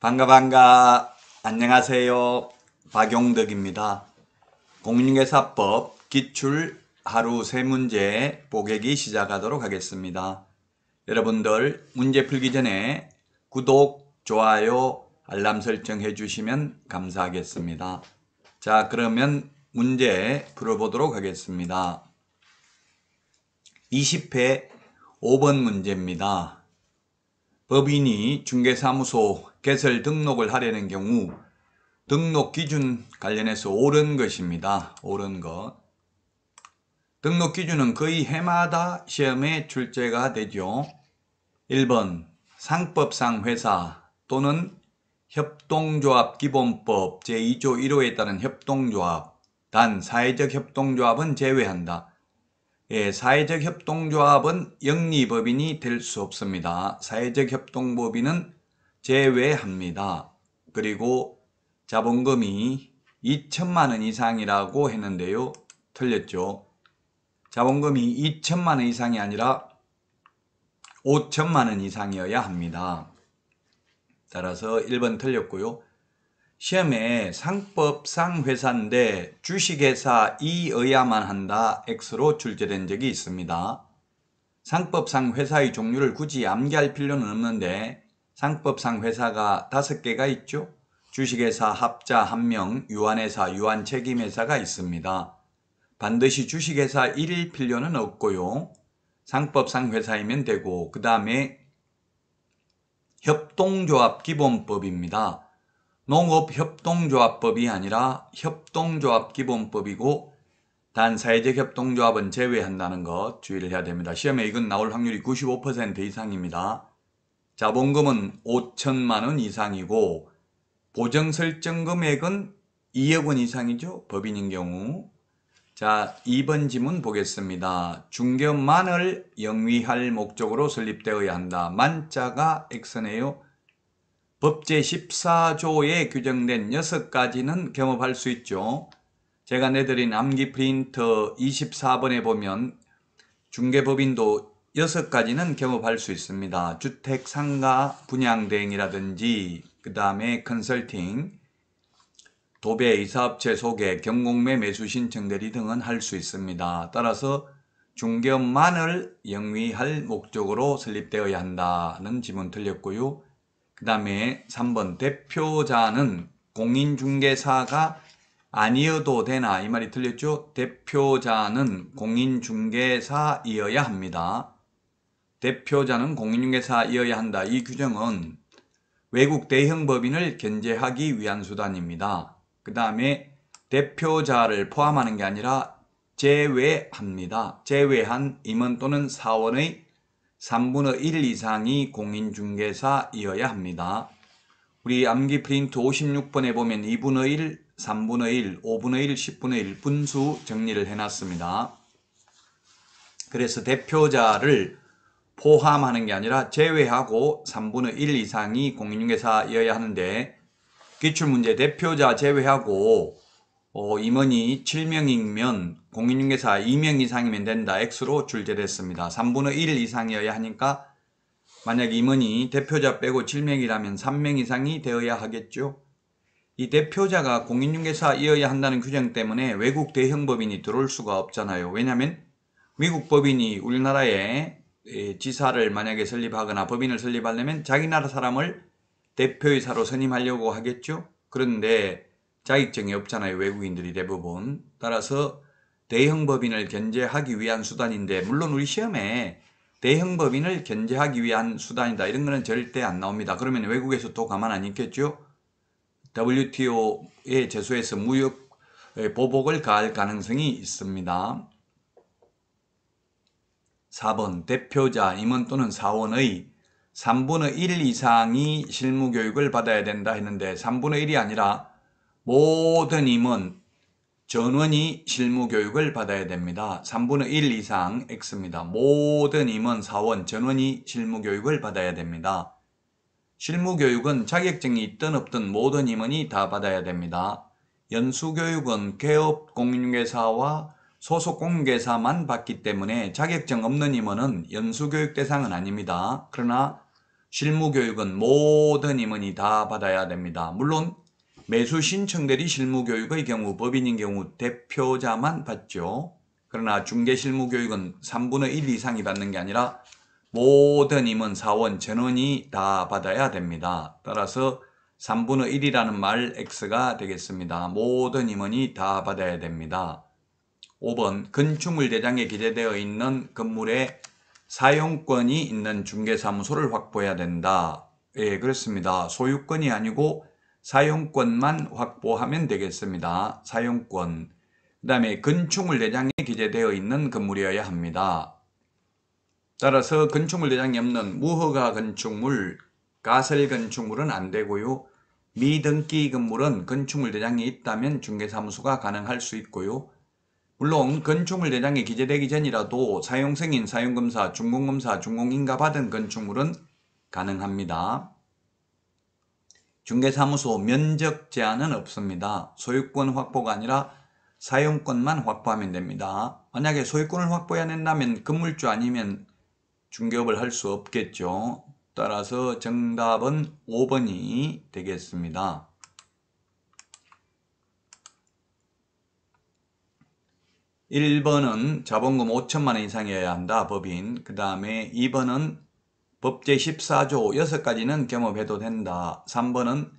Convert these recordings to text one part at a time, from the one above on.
반가 반가 안녕하세요 박용덕입니다 공인계사법 기출 하루 세문제 보객이 시작하도록 하겠습니다 여러분들 문제 풀기 전에 구독, 좋아요, 알람 설정해 주시면 감사하겠습니다. 자, 그러면 문제 풀어보도록 하겠습니다. 20회 5번 문제입니다. 법인이 중개사무소 개설 등록을 하려는 경우 등록 기준 관련해서 옳은 것입니다. 옳은 것. 등록 기준은 거의 해마다 시험에 출제가 되죠. 1번 상법상 회사 또는 협동조합 기본법 제2조 1호에 따른 협동조합 단 사회적 협동조합은 제외한다. 예, 사회적 협동조합은 영리법인이 될 수 없습니다. 사회적 협동법인은 제외합니다. 그리고 자본금이 2천만원 이상이라고 했는데요. 틀렸죠. 자본금이 2천만원 이상이 아니라 5천만원 이상이어야 합니다. 따라서 1번 틀렸고요. 시험에 상법상 회사인데 주식회사 이어야만 한다 X로 출제된 적이 있습니다. 상법상 회사의 종류를 굳이 암기할 필요는 없는데 상법상 회사가 5개가 있죠. 주식회사 합자 1명, 유한회사, 유한책임회사가 있습니다. 반드시 주식회사 1일 필요는 없고요. 상법상 회사이면 되고 그 다음에 협동조합기본법입니다. 농업협동조합법이 아니라 협동조합기본법이고 단 사회적 협동조합은 제외한다는 것 주의를 해야 됩니다. 시험에 이건 나올 확률이 95% 이상입니다. 자본금은 5천만원 이상이고 보증설정금액은 2억원 이상이죠. 법인인 경우 자, 2번 지문 보겠습니다. 중견만을 영위할 목적으로 설립되어야 한다. 만자가 X네요. 법제 14조에 규정된 6가지는 경험할 수 있죠. 제가 내드린 암기 프린터 24번에 보면 중개법인도 6가지는 경험할 수 있습니다. 주택, 상가, 분양 대행이라든지 그 다음에 컨설팅, 도배 이사업체 소개, 경공매 매수 신청 대리 등은 할 수 있습니다. 따라서 중견만을 영위할 목적으로 설립되어야 한다는 지문 틀렸고요. 그 다음에 3번 대표자는 공인중개사가 아니어도 되나 이 말이 틀렸죠? 대표자는 공인중개사이어야 합니다. 대표자는 공인중개사이어야 한다. 이 규정은 외국 대형 법인을 견제하기 위한 수단입니다. 그 다음에 대표자를 포함하는 게 아니라 제외합니다. 제외한 임원 또는 사원의 3분의 1 이상이 공인중개사이어야 합니다. 우리 암기 프린트 56번에 보면 2분의 1, 3분의 1, 5분의 1, 10분의 1 분수 정리를 해놨습니다. 그래서 대표자를 포함하는 게 아니라 제외하고 3분의 1 이상이 공인중개사이어야 하는데 기출문제 대표자 제외하고 어, 임원이 7명이면 공인중개사 2명 이상이면 된다. X로 출제됐습니다 3분의 1 이상이어야 하니까 만약 임원이 대표자 빼고 7명이라면 3명 이상이 되어야 하겠죠. 이 대표자가 공인중개사이어야 한다는 규정 때문에 외국 대형법인이 들어올 수가 없잖아요. 왜냐하면 미국 법인이 우리나라에 지사를 만약에 설립하거나 법인을 설립하려면 자기 나라 사람을 대표이사로 선임하려고 하겠죠? 그런데 자격증이 없잖아요. 외국인들이 대부분. 따라서 대형 법인을 견제하기 위한 수단인데 물론 우리 시험에 대형 법인을 견제하기 위한 수단이다. 이런 거는 절대 안 나옵니다. 그러면 외국에서 또 가만 안 있겠죠? WTO에 제소해서 무역 보복을 가할 가능성이 있습니다. 4번 대표자 임원 또는 사원의 3분의 1 이상이 실무교육을 받아야 된다 했는데 3분의 1이 아니라 모든 임원 전원이 실무교육을 받아야 됩니다. 3분의 1 이상 X입니다. 모든 임원, 사원, 전원이 실무교육을 받아야 됩니다. 실무교육은 자격증이 있든 없든 모든 임원이 다 받아야 됩니다. 연수교육은 개업 공인회사와 소속 공개사만 받기 때문에 자격증 없는 임원은 연수교육 대상은 아닙니다. 그러나 실무교육은 모든 임원이 다 받아야 됩니다. 물론 매수 신청대리 실무교육의 경우 법인인 경우 대표자만 받죠. 그러나 중개 실무교육은 3분의 1 이상이 받는 게 아니라 모든 임원 사원 전원이 다 받아야 됩니다. 따라서 3분의 1이라는 말 X가 되겠습니다. 모든 임원이 다 받아야 됩니다. 5번 건축물 대장에 기재되어 있는 건물의 사용권이 있는 중개사무소를 확보해야 된다. 예, 그렇습니다. 소유권이 아니고 사용권만 확보하면 되겠습니다. 사용권. 그 다음에 건축물 대장에 기재되어 있는 건물이어야 합니다. 따라서 건축물 대장이 없는 무허가 건축물, 가설 건축물은 안 되고요. 미등기 건물은 건축물 대장이 있다면 중개사무소가 가능할 수 있고요. 물론 건축물 대장에 기재되기 전이라도 사용승인, 사용검사, 준공검사, 준공인가 받은 건축물은 가능합니다. 중개사무소 면적 제한은 없습니다. 소유권 확보가 아니라 사용권만 확보하면 됩니다. 만약에 소유권을 확보해야 된다면 건물주 아니면 중개업을 할 수 없겠죠. 따라서 정답은 5번이 되겠습니다. 1번은 자본금 5천만 원 이상이어야 한다. 법인. 그 다음에 2번은 법제 14조 6가지는 겸업해도 된다. 3번은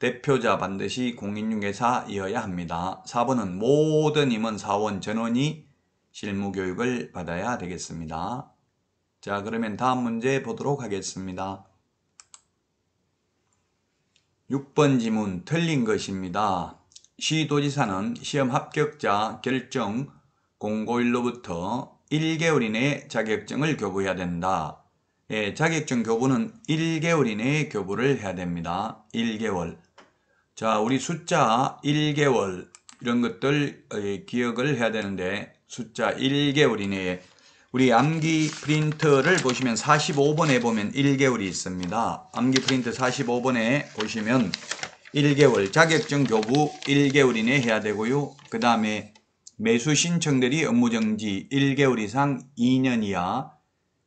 대표자 반드시 공인중개사이어야 합니다. 4번은 모든 임원 사원 전원이 실무교육을 받아야 되겠습니다. 자 그러면 다음 문제 보도록 하겠습니다. 6번 지문 틀린 것입니다. 시도지사는 시험 합격자 결정 공고일로부터 1개월 이내에 자격증을 교부해야 된다. 예, 자격증 교부는 1개월 이내에 교부를 해야 됩니다. 1개월. 자, 우리 숫자 1개월 이런 것들 어, 예, 기억을 해야 되는데 숫자 1개월 이내에 우리 암기 프린터를 보시면 45번에 보면 1개월이 있습니다. 암기 프린트 45번에 보시면 1개월 자격증 교부 1개월 이내 해야 되고요. 그 다음에 매수 신청 대리 업무정지 1개월 이상 2년 이하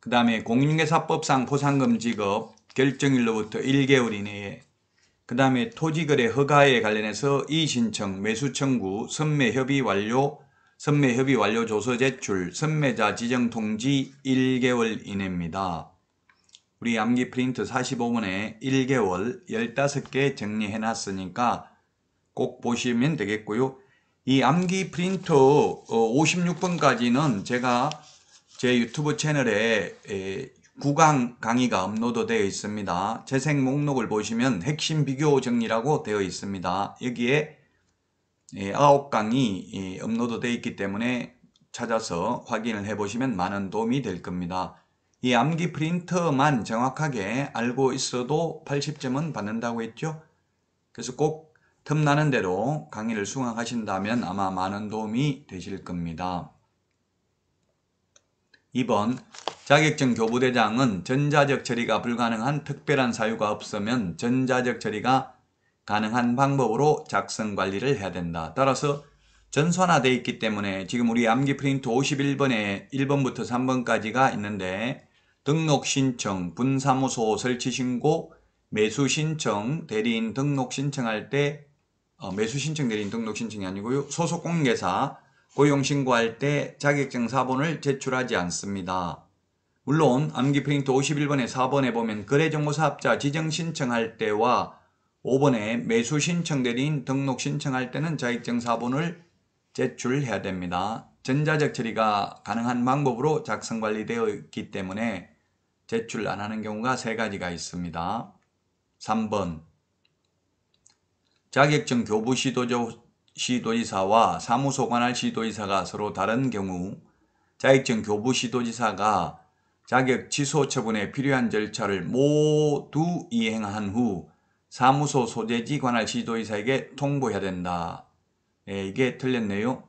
그 다음에 공인계사법상 포상금 지급 결정일로부터 1개월 이내에 그 다음에 토지거래 허가에 관련해서 이신청, 매수청구, 선매협의 완료, 선매협의 완료 조서 제출, 선매자 지정 통지 1개월 이내입니다. 우리 암기 프린트 45문에 1개월 15개 정리해 놨으니까 꼭 보시면 되겠고요. 이 암기 프린터 56번까지는 어, 제가 제 유튜브 채널에 구강 강의가 업로드되어 있습니다. 재생 목록을 보시면 핵심 비교 정리라고 되어 있습니다. 여기에 9강이 업로드되어 있기 때문에 찾아서 확인을 해보시면 많은 도움이 될 겁니다. 이 암기 프린터만 정확하게 알고 있어도 80점은 받는다고 했죠. 그래서 꼭 틈나는 대로 강의를 수강하신다면 아마 많은 도움이 되실 겁니다. 2번 자격증 교부대장은 전자적 처리가 불가능한 특별한 사유가 없으면 전자적 처리가 가능한 방법으로 작성 관리를 해야 된다. 따라서 전산화되어 있기 때문에 지금 우리 암기 프린트 51번에 1번부터 3번까지가 있는데 등록 신청, 분사무소 설치 신고, 매수 신청, 대리인 등록 신청할 때 어, 매수 신청 내린 등록 신청이 아니고요. 소속 공개사 고용 신고할 때 자격증 사본을 제출하지 않습니다. 물론 암기 프린트 51번에 4번에 보면 거래정보사업자 지정 신청할 때와 5번에 매수 신청 대리인 등록 신청할 때는 자격증 사본을 제출해야 됩니다. 전자적 처리가 가능한 방법으로 작성 관리되어 있기 때문에 제출 안 하는 경우가 세 가지가 있습니다. 3번 자격증 교부 시도조, 시도지사와 사무소 관할 시도지사가 서로 다른 경우 자격증 교부 시도지사가 자격 취소 처분에 필요한 절차를 모두 이행한 후 사무소 소재지 관할 시도지사에게 통보해야 된다. 네, 이게 틀렸네요.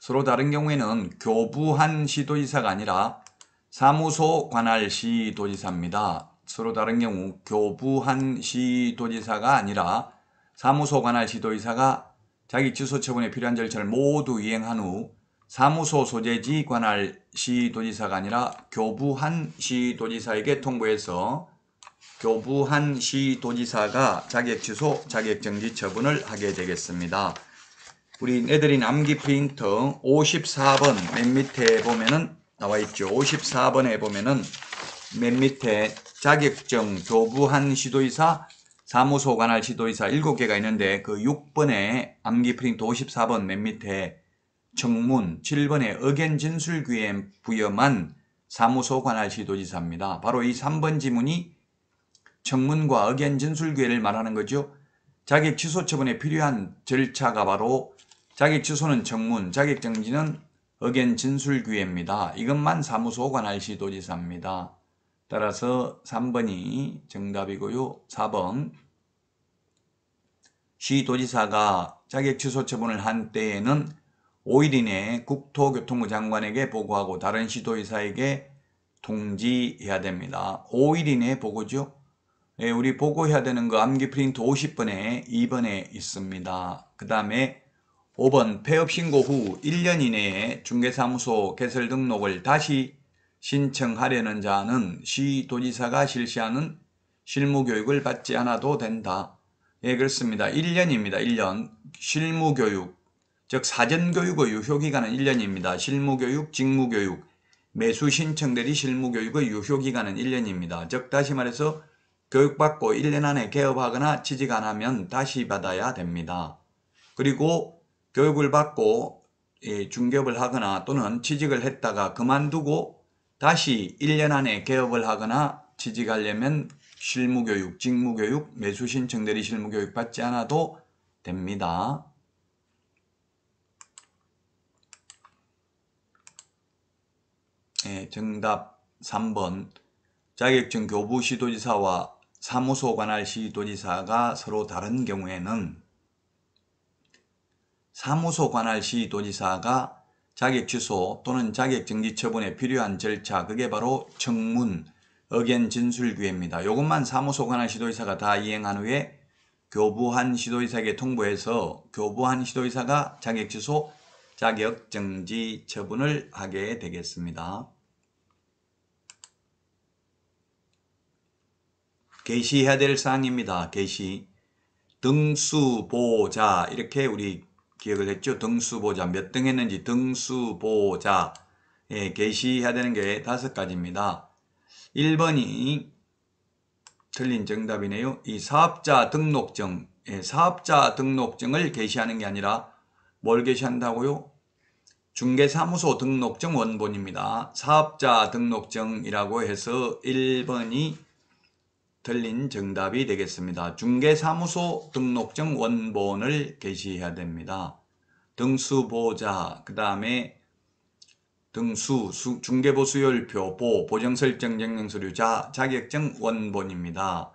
서로 다른 경우에는 교부한 시도지사가 아니라 사무소 관할 시도지사입니다. 서로 다른 경우 교부한 시도지사가 아니라 사무소 관할 시도이사가 자기 주소처분에 필요한 절차를 모두 이행한 후 사무소 소재지 관할 시도지사가 아니라 교부한 시도지사에게 통보해서 교부한 시도지사가 자격 취소, 자격 정지 처분을 하게 되겠습니다. 우리 애들이 암기 프린터 54번 맨 밑에 보면은 나와 있죠. 54번에 보면은 맨 밑에 자격증 교부한 시도지사 사무소 관할 시도의사 7개가 있는데 그 6번에 암기 프린트 54번 맨 밑에 청문 7번에 의견 진술 기회 부여만 사무소 관할 시도지사입니다. 바로 이 3번 지문이 청문과 의견 진술 기회를 말하는 거죠. 자격 취소 처분에 필요한 절차가 바로 자격 취소는 청문, 자격 정지는 의견 진술 기회입니다. 이것만 사무소 관할 시도지사입니다. 따라서 3번이 정답이고요. 4번 시도지사가 자격 취소 처분을 한 때에는 5일 이내 국토교통부 장관에게 보고하고 다른 시도지사에게 통지해야 됩니다. 5일 이내에 보고죠. 네, 우리 보고해야 되는 거 암기 프린트 50번에 2번에 있습니다. 그 다음에 5번 폐업 신고 후 1년 이내에 중개사무소 개설 등록을 다시 신청하려는 자는 시 도지사가 실시하는 실무교육을 받지 않아도 된다. 예, 그렇습니다. 1년입니다. 1년. 실무교육. 즉, 사전교육의 유효기간은 1년입니다. 실무교육, 직무교육. 매수 신청 대리 실무교육의 유효기간은 1년입니다. 즉, 다시 말해서 교육받고 1년 안에 개업하거나 취직 안 하면 다시 받아야 됩니다. 그리고 교육을 받고 예, 중개업을 하거나 또는 취직을 했다가 그만두고 다시 1년 안에 개업을 하거나 취직하려면 실무교육, 직무교육, 매수신청 대리 실무교육 받지 않아도 됩니다. 네, 정답 3번 자격증 교부 시도지사와 사무소 관할 시도지사가 서로 다른 경우에는 사무소 관할 시도지사가 자격 취소 또는 자격 정지 처분에 필요한 절차 그게 바로 청문, 의견 진술 규회입니다 이것만 사무소 관한 시도의사가 다 이행한 후에 교부한 시도의사에게 통보해서 교부한 시도의사가 자격 취소, 자격 정지 처분을 하게 되겠습니다. 게시해야 될 사항입니다. 게시. 등수보자 이렇게 우리 기억을 했죠. 등수보자. 몇 등 했는지 등수보자. 예, 게시해야 되는 게 다섯 가지입니다. 1번이 틀린 정답이네요. 이 사업자 등록증, 예, 사업자 등록증을 게시하는 게 아니라 뭘 게시한다고요? 중개사무소 등록증 원본입니다. 사업자 등록증이라고 해서 1번이 틀린 정답이 되겠습니다. 중개사무소 등록증 원본을 게시해야 됩니다. 등수보자, 그 다음에 등수, 수, 중개보수율표, 보, 보정설정증명서류자, 자격증 원본입니다.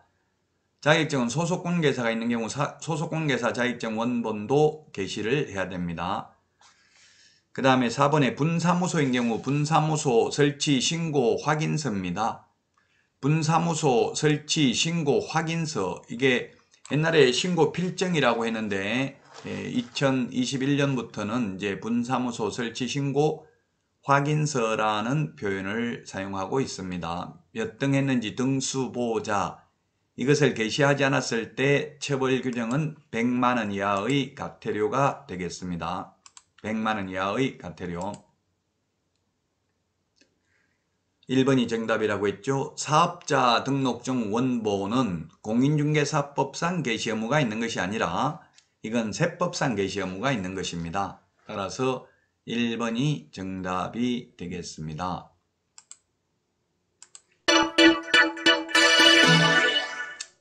자격증은 소속공개사가 있는 경우 사, 소속공개사 자격증 원본도 게시를 해야 됩니다. 그 다음에 4번에 분사무소인 경우 분사무소 설치 신고 확인서입니다. 분사무소 설치 신고 확인서 이게 옛날에 신고 필증이라고 했는데 2021년부터는 예, 이제 분사무소 설치 신고 확인서라는 표현을 사용하고 있습니다. 몇 등 했는지 등수 보자 호 이것을 게시하지 않았을 때 처벌 규정은 100만원 이하의 과태료가 되겠습니다. 100만원 이하의 과태료 1번이 정답이라고 했죠. 사업자 등록증 원본은 공인중개사법상 개시 의무가 있는 것이 아니라 이건 세법상 개시 의무가 있는 것입니다. 따라서 1번이 정답이 되겠습니다.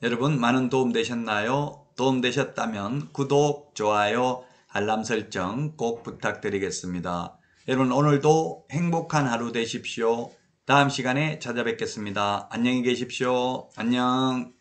여러분 많은 도움 되셨나요? 도움 되셨다면 구독, 좋아요, 알람 설정 꼭 부탁드리겠습니다. 여러분 오늘도 행복한 하루 되십시오. 다음 시간에 찾아뵙겠습니다. 안녕히 계십시오. 안녕.